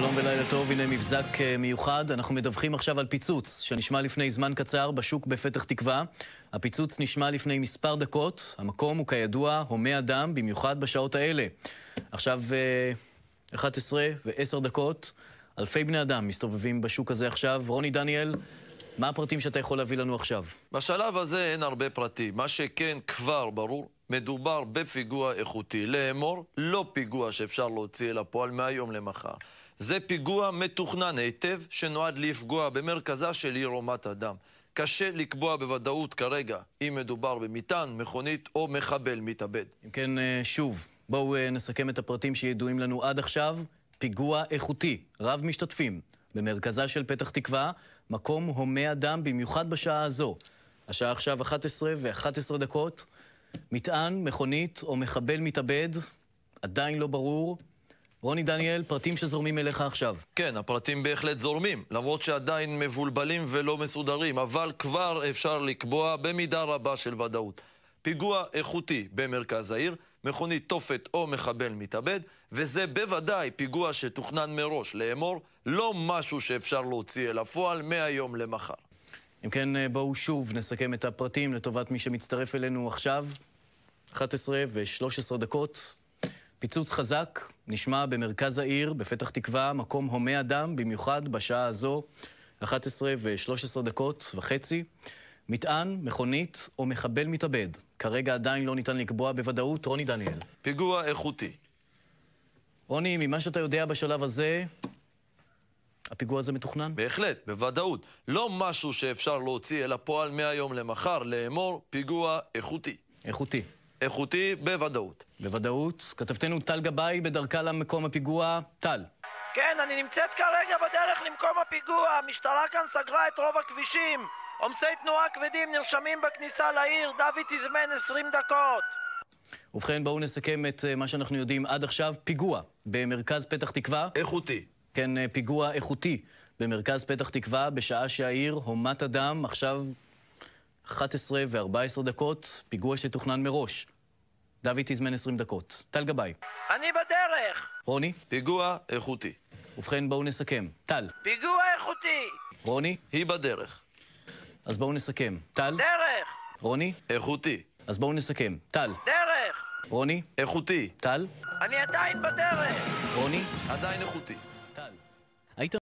שלום ולילה טוב, הנה מבזק אה, מיוחד. אנחנו מדווחים עכשיו על פיצוץ שנשמע לפני זמן קצר בשוק בפתח תקווה. הפיצוץ נשמע לפני מספר דקות. המקום הוא כידוע הומה אדם, במיוחד בשעות האלה. עכשיו 11 אה, ו-10 דקות, אלפי בני אדם מסתובבים בשוק הזה עכשיו. רוני דניאל, מה הפרטים שאתה יכול להביא לנו עכשיו? בשלב הזה אין הרבה פרטים. מה שכן כבר ברור, מדובר בפיגוע איכותי. לאמור, לא פיגוע שאפשר להוציא אל הפועל מהיום למחר. זה פיגוע מתוכנן היטב שנועד לפגוע במרכזה של עיר רומת אדם. קשה לקבוע בוודאות כרגע אם מדובר במטען, מכונית או מחבל מתאבד. אם כן, אה, שוב, בואו אה, נסכם את הפרטים שידועים לנו עד עכשיו. פיגוע איכותי, רב משתתפים, במרכזה של פתח תקווה, מקום הומה אדם במיוחד בשעה הזו. השעה עכשיו 11 ו-11 דקות. מטען, מכונית או מחבל מתאבד, עדיין לא ברור. רוני דניאל, פרטים שזורמים אליך עכשיו. כן, הפרטים בהחלט זורמים, למרות שעדיין מבולבלים ולא מסודרים, אבל כבר אפשר לקבוע במידה רבה של ודאות. פיגוע איכותי במרכז העיר, מכונית תופת או מחבל מתאבד, וזה בוודאי פיגוע שתוכנן מראש לאמור, לא משהו שאפשר להוציא אל הפועל מהיום למחר. אם כן, אה, בואו שוב נסכם את הפרטים לטובת מי שמצטרף אלינו עכשיו. 11 ו-13 דקות. פיצוץ חזק נשמע במרכז העיר, בפתח תקווה, מקום הומה אדם, במיוחד בשעה הזו, 11 ו-13 דקות וחצי. מטען, מכונית או מחבל מתאבד. כרגע עדיין לא ניתן לקבוע בוודאות. רוני דניאל. פיגוע איכותי. רוני, ממה שאתה יודע בשלב הזה, הפיגוע הזה מתוכנן? בהחלט, בוודאות. לא משהו שאפשר להוציא אל הפועל מהיום למחר, לאמור פיגוע איכותי. איכותי. איכותי בוודאות. בוודאות. כתבתנו טל גבאי בדרכה למקום הפיגוע. טל. כן, אני נמצאת כרגע בדרך למקום הפיגוע. המשטרה כאן סגרה את רוב הכבישים. עומסי תנועה כבדים נרשמים בכניסה לעיר. דוד תזמן 20 דקות. ובכן, בואו נסכם את אה, מה שאנחנו יודעים עד עכשיו. פיגוע במרכז פתח תקווה. איכותי. כן, אה, פיגוע איכותי במרכז פתח תקווה, בשעה שהעיר הומת אדם, עכשיו 11 ו-14 דקות, פיגוע שתוכנן מראש. דוד תזמן 20 דקות. טל גבאי. אני בדרך! רוני? פיגוע איכותי. ובכן, בואו נסכם. טל. פיגוע איכותי! רוני? היא בדרך. אז בואו נסכם. טל? דרך! רוני? איכותי. אז בואו נסכם. טל? דרך! רוני? איכותי. טל? אני עדיין בדרך! רוני? עדיין איכותי. טל. היית...